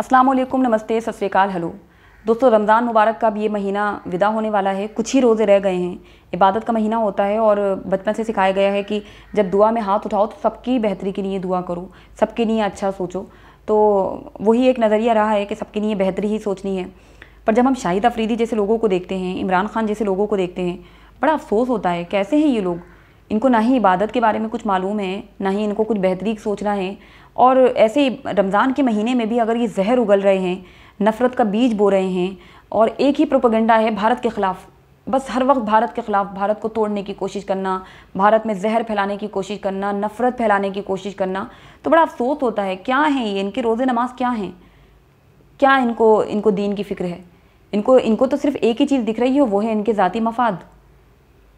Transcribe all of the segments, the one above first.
अस्सलाम वालेकुम नमस्ते सत हेलो दोस्तों रमज़ान मुबारक का अब ये महीना विदा होने वाला है कुछ ही रोज़े रह गए हैं इबादत का महीना होता है और बचपन से सिखाया गया है कि जब दुआ में हाथ उठाओ तो सबकी बेहतरी के लिए दुआ करो सबके लिए अच्छा सोचो तो वही एक नज़रिया रहा है कि सबके लिए बेहतरी ही सोचनी है पर जब हम शाहिद अफरीदी जैसे लोगों को देखते हैं इमरान खान जैसे लोगों को देखते हैं बड़ा अफसोस होता है कैसे हैं ये लोग इनको ना ही इबादत के बारे में कुछ मालूम है ना ही इनको कुछ बेहतरी सोचना है और ऐसे ही रमज़ान के महीने में भी अगर ये जहर उगल रहे हैं नफ़रत का बीज बो रहे हैं और एक ही प्रोपोगंडा है भारत के ख़िलाफ़ बस हर वक्त भारत के ख़िलाफ़ भारत को तोड़ने की कोशिश करना भारत में जहर फैलाने की कोशिश करना नफ़रत फैलाने की कोशिश करना तो बड़ा अफसोस होता है क्या है ये इनके रोज़े नमाज क्या हैं क्या इनको इनको दीन की फ़िक्र है इनको इनको तो सिर्फ एक ही चीज़ दिख रही है वो है इनके ज़ाती मफाद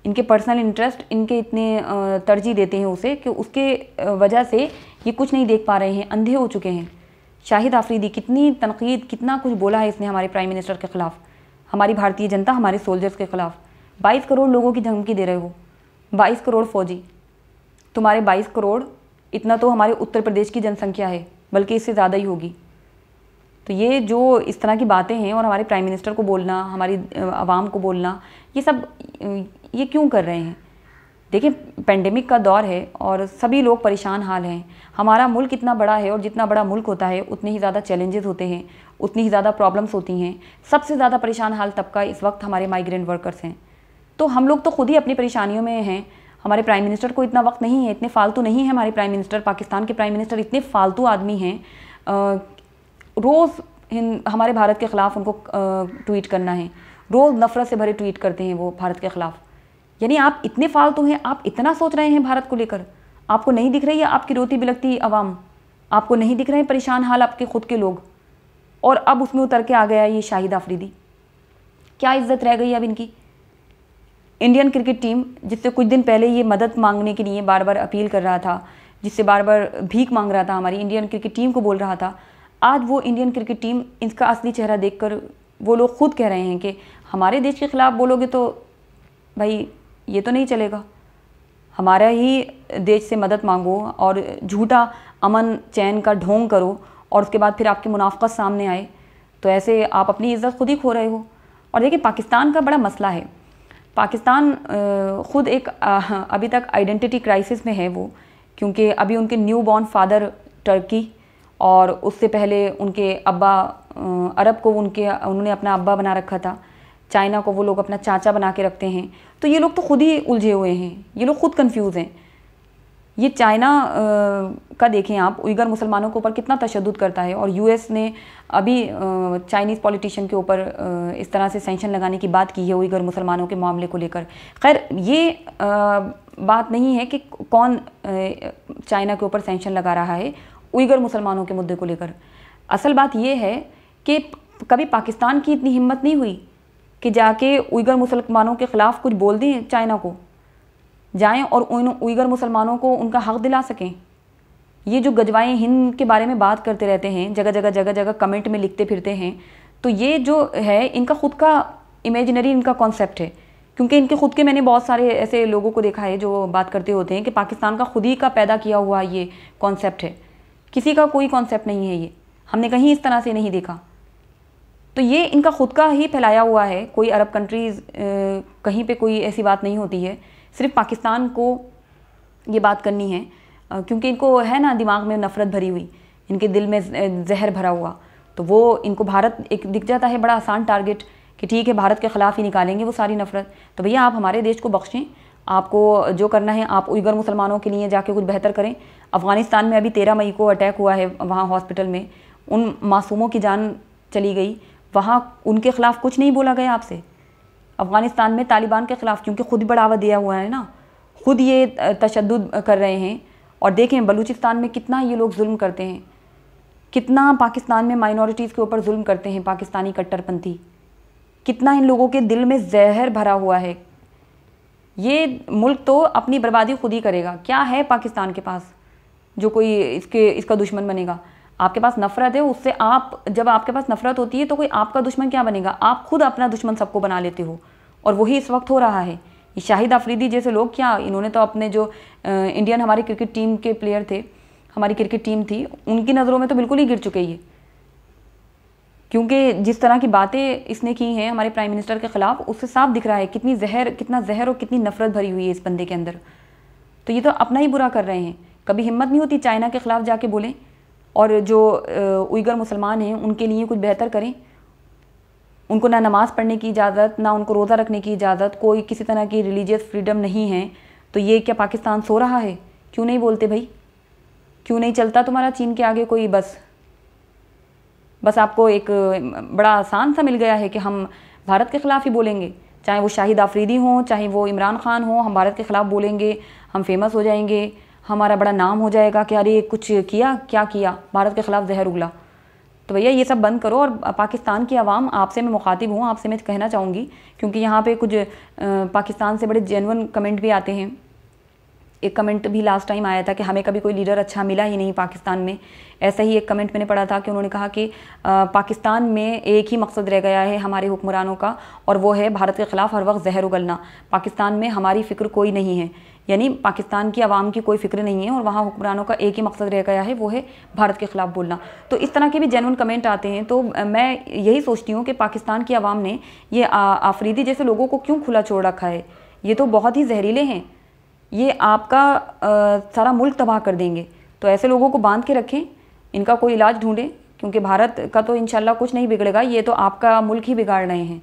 इनके पर्सनल इंटरेस्ट इनके इतने तरजीह देते हैं उसे कि उसके वजह से ये कुछ नहीं देख पा रहे हैं अंधे हो चुके हैं शाहिद आफरीदी कितनी तनकीद कितना कुछ बोला है इसने हमारे प्राइम मिनिस्टर के ख़िलाफ़ हमारी भारतीय जनता हमारे सोल्जर्स के ख़िलाफ़ बाईस करोड़ लोगों की धमकी दे रहे हो बाईस करोड़ फौजी तुम्हारे बाईस करोड़ इतना तो हमारे उत्तर प्रदेश की जनसंख्या है बल्कि इससे ज़्यादा ही होगी तो ये जो इस तरह की बातें हैं और हमारे प्राइम मिनिस्टर को बोलना हमारी आवाम को बोलना ये सब ये क्यों कर रहे हैं देखिए पेंडेमिक का दौर है और सभी लोग परेशान हाल हैं हमारा मुल्क इतना बड़ा है और जितना बड़ा मुल्क होता है उतने ही ज़्यादा चैलेंजेस होते हैं उतनी ही ज़्यादा प्रॉब्लम्स होती हैं सबसे ज़्यादा परेशान हाल तबका इस वक्त हमारे माइग्रेंट वर्कर्स हैं तो हम लोग तो खुद ही अपनी परेशानियों में हैं हमारे प्राइम मिनिस्टर को इतना वक्त नहीं है इतने फालतू नहीं है हमारे प्राइम मिनिस्टर पाकिस्तान के प्राइम मिनिस्टर इतने फालतू आदमी हैं रोज़ हमारे भारत के ख़िलाफ़ उनको ट्वीट करना है रोज़ नफ़रत से भरे ट्वीट करते हैं वो भारत के ख़िलाफ़ यानी आप इतने फालतू हैं आप इतना सोच रहे हैं भारत को लेकर आपको नहीं दिख रही है आपकी रोती बिलकती आवाम आपको नहीं दिख रहे हैं परेशान हाल आपके खुद के लोग और अब उसमें उतर के आ गया ये शाहिद आफरीदी क्या इज्जत रह गई अब इनकी इंडियन क्रिकेट टीम जिससे कुछ दिन पहले ये मदद मांगने के लिए बार बार अपील कर रहा था जिससे बार बार भीख मांग रहा था हमारी इंडियन क्रिकेट टीम को बोल रहा था आज वो इंडियन क्रिकेट टीम इसका असली चेहरा देखकर वो लोग खुद कह रहे हैं कि हमारे देश के ख़िलाफ़ बोलोगे तो भाई ये तो नहीं चलेगा हमारा ही देश से मदद मांगो और झूठा अमन चैन का ढोंग करो और उसके बाद फिर आपकी मुनाफ़त सामने आए तो ऐसे आप अपनी इज़्ज़त खुद ही खो रहे हो और देखिए पाकिस्तान का बड़ा मसला है पाकिस्तान ख़ुद एक अभी तक आइडेंटिटी क्राइसिस में है वो क्योंकि अभी उनके न्यू बॉर्न फादर टर्की और उससे पहले उनके अब्बा अरब को उनके उन्होंने अपना अब्बा बना रखा था चाइना को वो लोग अपना चाचा बना के रखते हैं तो ये लोग तो खुद ही उलझे हुए हैं ये लोग खुद कंफ्यूज हैं ये चाइना का देखें आप उइगर मुसलमानों के ऊपर कितना तशद करता है और यूएस ने अभी चाइनीज़ पॉलिटिशियन के ऊपर इस तरह से सेंशन लगाने की बात की है उइगर मुसलमानों के मामले को लेकर खैर ये बात नहीं है कि कौन चाइना के ऊपर सेंशन लगा रहा है उइगर मुसलमानों के मुद्दे को लेकर असल बात यह है कि कभी पाकिस्तान की इतनी हिम्मत नहीं हुई कि जाके उइगर मुसलमानों के ख़िलाफ़ कुछ बोल दें चाइना को जाएं और उन उइगर मुसलमानों को उनका हक़ दिला सकें ये जो गजवाएँ हिंद के बारे में बात करते रहते हैं जगह जगह जगह जगह कमेंट में लिखते फिरते हैं तो ये जो है इनका खुद का इमेजनरी इनका कॉन्सेप्ट है क्योंकि इनके खुद के मैंने बहुत सारे ऐसे लोगों को देखा है जो बात करते होते हैं कि पाकिस्तान का खुद ही का पैदा किया हुआ ये कॉन्सेप्ट है किसी का कोई कॉन्सेप्ट नहीं है ये हमने कहीं इस तरह से नहीं देखा तो ये इनका खुद का ही फैलाया हुआ है कोई अरब कंट्रीज़ कहीं पे कोई ऐसी बात नहीं होती है सिर्फ पाकिस्तान को ये बात करनी है क्योंकि इनको है ना दिमाग में नफ़रत भरी हुई इनके दिल में जहर भरा हुआ तो वो इनको भारत एक दिख जाता है बड़ा आसान टारगेट कि ठीक है भारत के ख़िलाफ़ ही निकालेंगे वो सारी नफ़रत तो भैया आप हमारे देश को बख्शें आपको जो करना है आप उइगर मुसलमानों के लिए जाके कुछ बेहतर करें अफ़गानिस्तान में अभी तेरह मई को अटैक हुआ है वहाँ हॉस्पिटल में उन मासूमों की जान चली गई वहाँ उनके ख़िलाफ़ कुछ नहीं बोला गया आपसे अफ़गानिस्तान में तालिबान के ख़िलाफ़ क्योंकि खुद बढ़ावा दिया हुआ है ना खुद ये तशद कर रहे हैं और देखें बलूचिस्तान में कितना ये लोग जुल्म करते हैं कितना पाकिस्तान में माइनॉरिटीज़ के ऊपर जुल्म करते हैं पाकिस्तानी कट्टरपंथी कितना इन लोगों के दिल में जहर भरा हुआ है ये मुल्क तो अपनी बर्बादी खुद ही करेगा क्या है पाकिस्तान के पास जो कोई इसके इसका दुश्मन बनेगा आपके पास नफरत है उससे आप जब आपके पास नफरत होती है तो कोई आपका दुश्मन क्या बनेगा आप खुद अपना दुश्मन सबको बना लेते हो और वही इस वक्त हो रहा है शाहिद आफरीदी जैसे लोग क्या इन्होंने तो अपने जो इंडियन हमारी क्रिकेट टीम के प्लेयर थे हमारी क्रिकेट टीम थी उनकी नज़रों में तो बिल्कुल ही गिर चुके ये क्योंकि जिस तरह की बातें इसने की हैं हमारे प्राइम मिनिस्टर के ख़िलाफ़ उससे साफ दिख रहा है कितनी जहर कितना जहर और कितनी नफरत भरी हुई है इस बंदे के अंदर तो ये तो अपना ही बुरा कर रहे हैं कभी हिम्मत नहीं होती चाइना के ख़िलाफ़ जाके बोलें और जो उइगर मुसलमान हैं उनके लिए कुछ बेहतर करें उनको ना नमाज़ पढ़ने की इजाज़त ना उनको रोज़ा रखने की इजाज़त कोई किसी तरह की रिलीजियस फ्रीडम नहीं है तो ये क्या पाकिस्तान सो रहा है क्यों नहीं बोलते भाई क्यों नहीं चलता तुम्हारा चीन के आगे कोई बस बस आपको एक बड़ा आसान सा मिल गया है कि हम भारत के ख़िलाफ़ ही बोलेंगे चाहे वो शाहिद आफरीदी हों चाहे वो इमरान खान हों हम भारत के ख़िलाफ़ बोलेंगे हम फेमस हो जाएंगे हमारा बड़ा नाम हो जाएगा कि अरे कुछ किया क्या किया भारत के ख़िलाफ़ जहर उगला तो भैया ये सब बंद करो और पाकिस्तान की आवाम आपसे मैं मुखातिब हूँ आपसे मैं कहना चाहूँगी क्योंकि यहाँ पे कुछ पाकिस्तान से बड़े जेनवन कमेंट भी आते हैं एक कमेंट भी लास्ट टाइम आया था कि हमें कभी कोई लीडर अच्छा मिला ही नहीं पाकिस्तान में ऐसा ही एक कमेंट मैंने पढ़ा था कि उन्होंने कहा कि पाकिस्तान में एक ही मकसद रह गया है हमारे हुक्मरानों का और वो है भारत के ख़िलाफ़ हर वक्त जहर उगलना पाकिस्तान में हमारी फ़िक्र कोई नहीं है यानी पाकिस्तान की आवाम की कोई फिक्र नहीं है और वहाँ हुक्मरानों का एक ही मकसद रह गया है वो है भारत के ख़िलाफ़ बोलना तो इस तरह के भी जेनवन कमेंट आते हैं तो मैं यही सोचती हूँ कि पाकिस्तान की आवाम ने ये आफरीदी जैसे लोगों को क्यों खुला छोड़ रखा है ये तो बहुत ही जहरीले हैं ये आपका आ, सारा मुल्क तबाह कर देंगे तो ऐसे लोगों को बांध के रखें इनका कोई इलाज ढूंढें क्योंकि भारत का तो इन कुछ नहीं बिगड़ेगा ये तो आपका मुल्क ही बिगाड़ रहे हैं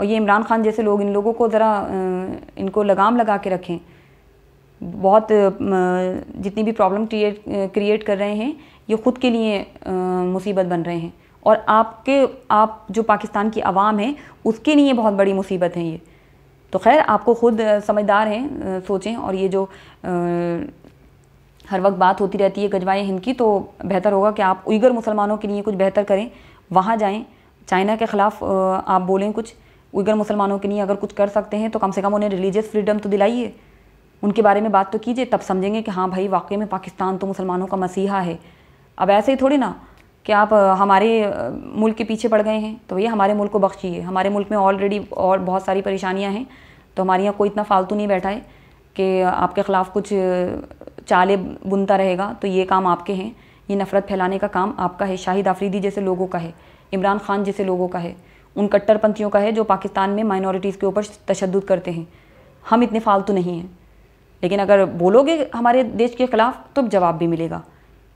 और ये इमरान खान जैसे लोग इन लोगों को ज़रा इनको लगाम लगा के रखें बहुत जितनी भी प्रॉब्लम क्रिएट क्रिएट कर रहे हैं ये ख़ुद के लिए मुसीबत बन रहे हैं और आपके आप जो पाकिस्तान की आवाम है उसके लिए बहुत बड़ी मुसीबत है ये तो खैर आपको ख़ुद समझदार हैं सोचें और ये जो हर वक्त बात होती रहती है गजवाए हिंद की तो बेहतर होगा कि आप उइगर मुसलमानों के लिए कुछ बेहतर करें वहाँ जाएं चाइना के ख़िलाफ़ आप बोलें कुछ उइगर मुसलमानों के लिए अगर कुछ कर सकते हैं तो कम से कम उन्हें रिलीजियस फ्रीडम तो दिलाइए उनके बारे में बात तो कीजिए तब समझेंगे कि हाँ भाई वाकई में पाकिस्तान तो मुसलमानों का मसीहा है अब ऐसे ही थोड़ी ना कि आप हमारे मुल्क के पीछे पड़ गए हैं तो भैया हमारे मुल्क को बख्शिए हमारे मुल्क में ऑलरेडी और बहुत सारी परेशानियाँ हैं तो हमारे यहाँ कोई इतना फालतू नहीं बैठा है कि आपके ख़िलाफ़ कुछ चाले बुनता रहेगा तो ये काम आपके हैं ये नफ़रत फैलाने का काम आपका है शाहिद आफरीदी जैसे लोगों का है इमरान खान जैसे लोगों का है उन कट्टरपंथियों का है जो पाकिस्तान में माइनॉरिटीज़ के ऊपर तशद करते हैं हम इतने फालतू नहीं हैं लेकिन अगर बोलोगे हमारे देश के खिलाफ तो जवाब भी मिलेगा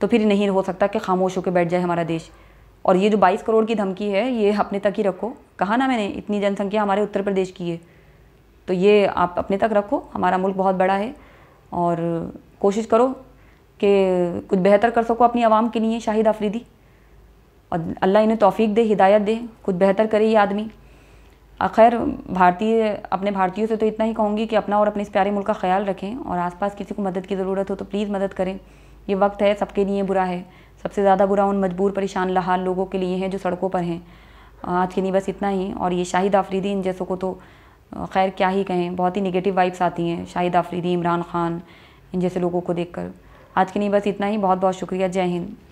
तो फिर नहीं हो सकता कि खामोश होकर बैठ जाए हमारा देश और ये जो 22 करोड़ की धमकी है ये अपने तक ही रखो कहा ना मैंने इतनी जनसंख्या हमारे उत्तर प्रदेश की है तो ये आप अपने तक रखो हमारा मुल्क बहुत बड़ा है और कोशिश करो कि कुछ बेहतर कर सको अपनी आवाम के लिए शाहिद आफरीदी और अल्लाह इन्हें तोफ़ी दे हिदायत दे कुछ बेहतर करे ये आदमी खैर भारतीय अपने भारतीयों से तो इतना ही कहूँगी कि अपना और अपने इस प्यारे मुल्क का ख्याल रखें और आसपास किसी को मदद की ज़रूरत हो तो प्लीज़ मदद करें ये वक्त है सबके लिए बुरा है सबसे ज़्यादा बुरा उन मजबूर परेशान लहाल लोगों के लिए है जो सड़कों पर हैं आज के लिए बस इतना ही और ये शाहिद आफरीदी इन जैसों को तो खैर क्या ही कहें बहुत ही निगेटिव वाइब्स आती हैं शाहिद आफरीदी इमरान खान इन जैसे लोगों को देख आज के लिए बस इतना ही बहुत बहुत शुक्रिया जय हिंद